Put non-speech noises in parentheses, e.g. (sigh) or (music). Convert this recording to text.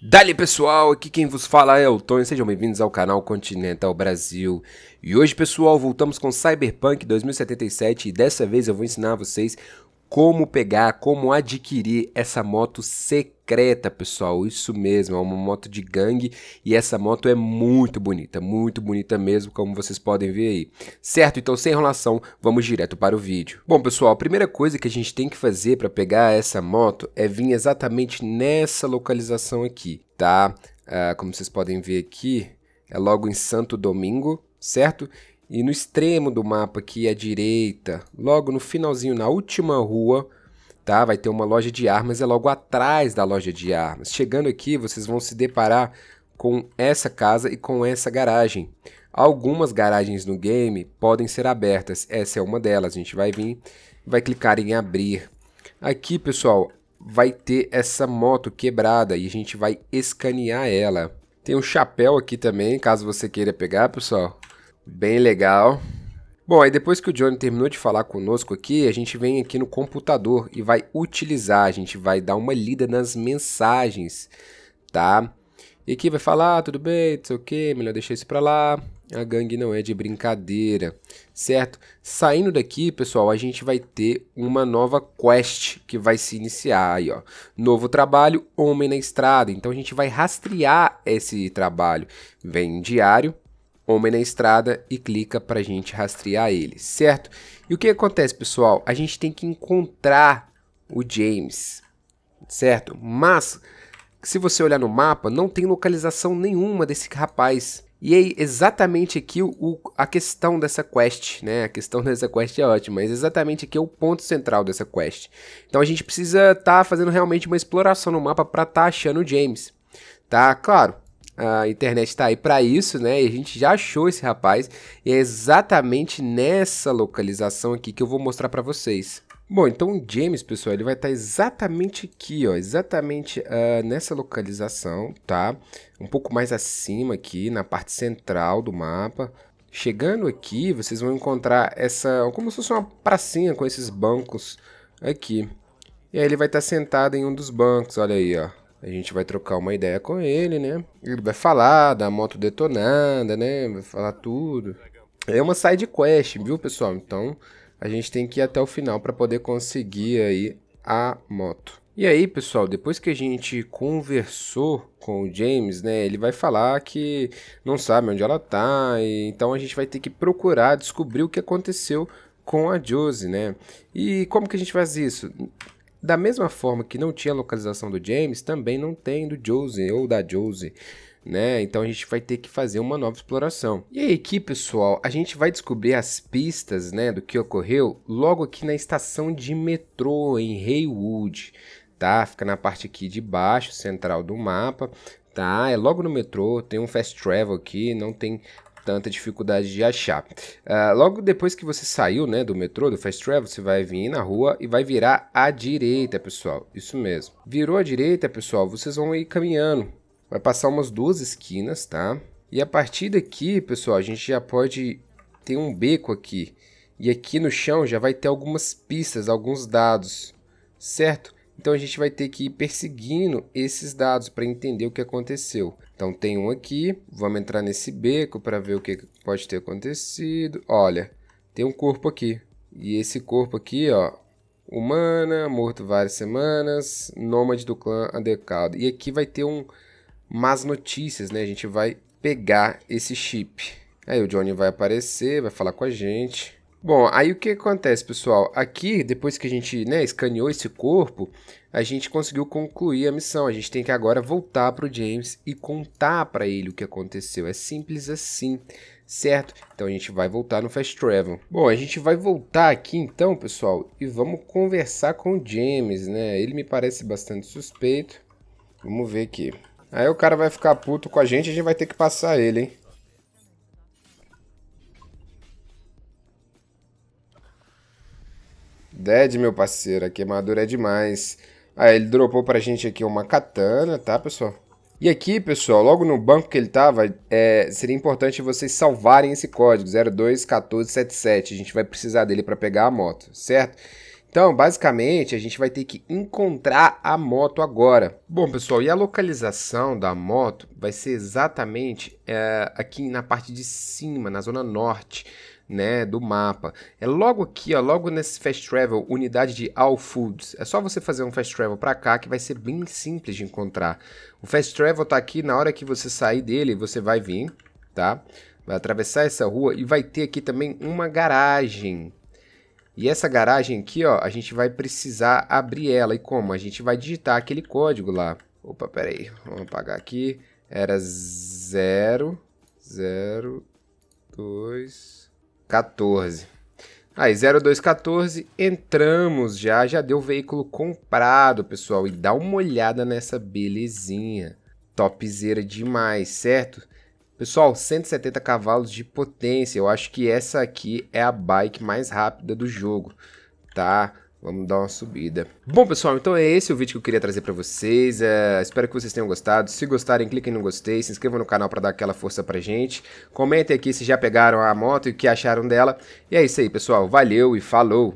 Dali pessoal, aqui quem vos fala é o Tony, sejam bem-vindos ao canal Continental Brasil. E hoje pessoal, voltamos com Cyberpunk 2077 e dessa vez eu vou ensinar a vocês como pegar, como adquirir essa moto seca Creta, pessoal, isso mesmo, é uma moto de gangue e essa moto é muito bonita, muito bonita mesmo, como vocês podem ver aí. Certo, então sem enrolação, vamos direto para o vídeo. Bom, pessoal, a primeira coisa que a gente tem que fazer para pegar essa moto é vir exatamente nessa localização aqui, tá? Ah, como vocês podem ver aqui, é logo em Santo Domingo, certo? E no extremo do mapa aqui à direita, logo no finalzinho, na última rua, tá? Vai ter uma loja de armas, é logo atrás da loja de armas. Chegando aqui, vocês vão se deparar com essa casa e com essa garagem. Algumas garagens no game podem ser abertas, essa é uma delas. A gente vai vir, vai clicar em abrir. Aqui, pessoal, vai ter essa moto quebrada e a gente vai escanear ela. Tem um chapéu aqui também, caso você queira pegar, pessoal. Bem legal. Bom, aí depois que o Johnny terminou de falar conosco aqui, a gente vem aqui no computador e vai utilizar, a gente vai dar uma lida nas mensagens, tá? E aqui vai falar, ah, tudo bem, não sei o que, melhor deixar isso pra lá, a gangue não é de brincadeira, certo? Saindo daqui, pessoal, a gente vai ter uma nova quest que vai se iniciar aí, ó. Novo trabalho, homem na estrada. Então a gente vai rastrear esse trabalho. Vem diário, Homem na Estrada e clica para a gente rastrear ele, certo? E o que acontece, pessoal? A gente tem que encontrar o James, certo? Mas, se você olhar no mapa, não tem localização nenhuma desse rapaz. E é exatamente aqui o, o, a questão dessa quest, né? A questão (laughs) dessa quest é ótima, mas exatamente aqui é o ponto central dessa quest. Então a gente precisa estar tá fazendo realmente uma exploração no mapa para estar tá achando o James, tá? Claro, a internet está aí para isso, né? E a gente já achou esse rapaz e é exatamente nessa localização aqui que eu vou mostrar para vocês. Bom, então o James, pessoal, ele vai estar tá exatamente aqui, ó, exatamente uh, nessa localização, tá? Um pouco mais acima aqui, na parte central do mapa. Chegando aqui, vocês vão encontrar essa, como se fosse uma pracinha com esses bancos aqui. E aí ele vai estar tá sentado em um dos bancos, olha aí, ó. A gente vai trocar uma ideia com ele, né? Ele vai falar da moto detonada, né? Vai falar tudo. É uma side quest, viu, pessoal? Então, a gente tem que ir até o final para poder conseguir aí a moto. E aí, pessoal, depois que a gente conversou com o James, né, ele vai falar que não sabe onde ela tá, e, então a gente vai ter que procurar descobrir o que aconteceu com a Josie, né? E como que a gente faz isso? Da mesma forma que não tinha localização do James, também não tem do Josie ou da Josie. Né? Então a gente vai ter que fazer uma nova exploração. E aqui, pessoal, a gente vai descobrir as pistas, né, do que ocorreu logo aqui na estação de metrô em Haywood, tá? Fica na parte aqui de baixo, central do mapa, tá? É logo no metrô, tem um fast travel aqui, não tem tanta dificuldade de achar. Uh, logo depois que você saiu né, do metrô, do Fast Travel, você vai vir na rua e vai virar à direita, pessoal. Isso mesmo. Virou à direita, pessoal, vocês vão ir caminhando. Vai passar umas duas esquinas, tá? E a partir daqui, pessoal, a gente já pode ter um beco aqui. E aqui no chão já vai ter algumas pistas, alguns dados, certo? Então a gente vai ter que ir perseguindo esses dados para entender o que aconteceu. Então tem um aqui, vamos entrar nesse beco para ver o que pode ter acontecido. Olha, tem um corpo aqui. E esse corpo aqui, ó, humana, morto várias semanas, nômade do clã Undercloud. E aqui vai ter um más notícias, né? A gente vai pegar esse chip. Aí o Johnny vai aparecer, vai falar com a gente. Bom, aí o que acontece, pessoal? Aqui, depois que a gente né, escaneou esse corpo, a gente conseguiu concluir a missão. A gente tem que agora voltar para o James e contar para ele o que aconteceu. É simples assim, certo? Então a gente vai voltar no Fast Travel. Bom, a gente vai voltar aqui então, pessoal, e vamos conversar com o James, né? Ele me parece bastante suspeito. Vamos ver aqui. Aí o cara vai ficar puto com a gente, a gente vai ter que passar ele, hein? Dead, meu parceiro, a queimadura é, é demais. Aí ele dropou pra gente aqui uma katana, tá, pessoal? E aqui, pessoal, logo no banco que ele tava, é, seria importante vocês salvarem esse código, 021477. A gente vai precisar dele para pegar a moto, certo? Então, basicamente, a gente vai ter que encontrar a moto agora. Bom, pessoal, e a localização da moto vai ser exatamente é, aqui na parte de cima, na zona norte né, do mapa. É logo aqui, ó, logo nesse Fast Travel, unidade de All Foods. É só você fazer um Fast Travel para cá que vai ser bem simples de encontrar. O Fast Travel tá aqui, na hora que você sair dele, você vai vir, tá? Vai atravessar essa rua e vai ter aqui também uma garagem. E essa garagem aqui, ó, a gente vai precisar abrir ela. E como? A gente vai digitar aquele código lá. Opa, peraí. Vamos apagar aqui. Era 0, 0, 2, 14. Aí, 0214, entramos já, já deu o veículo comprado, pessoal. E dá uma olhada nessa belezinha. Topzera demais, certo? Pessoal, 170 cavalos de potência. Eu acho que essa aqui é a bike mais rápida do jogo, tá? Vamos dar uma subida. Bom, pessoal, então é esse o vídeo que eu queria trazer para vocês. É, espero que vocês tenham gostado. Se gostarem, cliquem no gostei, se inscrevam no canal para dar aquela força pra gente. Comentem aqui se já pegaram a moto e o que acharam dela. E é isso aí, pessoal. Valeu e falou!